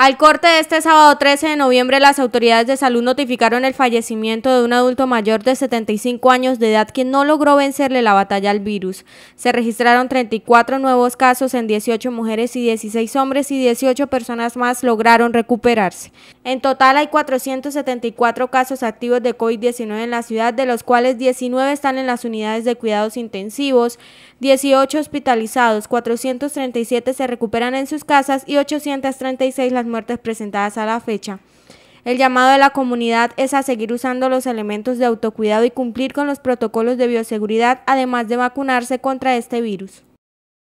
Al corte de este sábado 13 de noviembre, las autoridades de salud notificaron el fallecimiento de un adulto mayor de 75 años de edad que no logró vencerle la batalla al virus. Se registraron 34 nuevos casos en 18 mujeres y 16 hombres y 18 personas más lograron recuperarse. En total hay 474 casos activos de COVID-19 en la ciudad, de los cuales 19 están en las unidades de cuidados intensivos, 18 hospitalizados, 437 se recuperan en sus casas y 836 las muertes presentadas a la fecha. El llamado de la comunidad es a seguir usando los elementos de autocuidado y cumplir con los protocolos de bioseguridad, además de vacunarse contra este virus.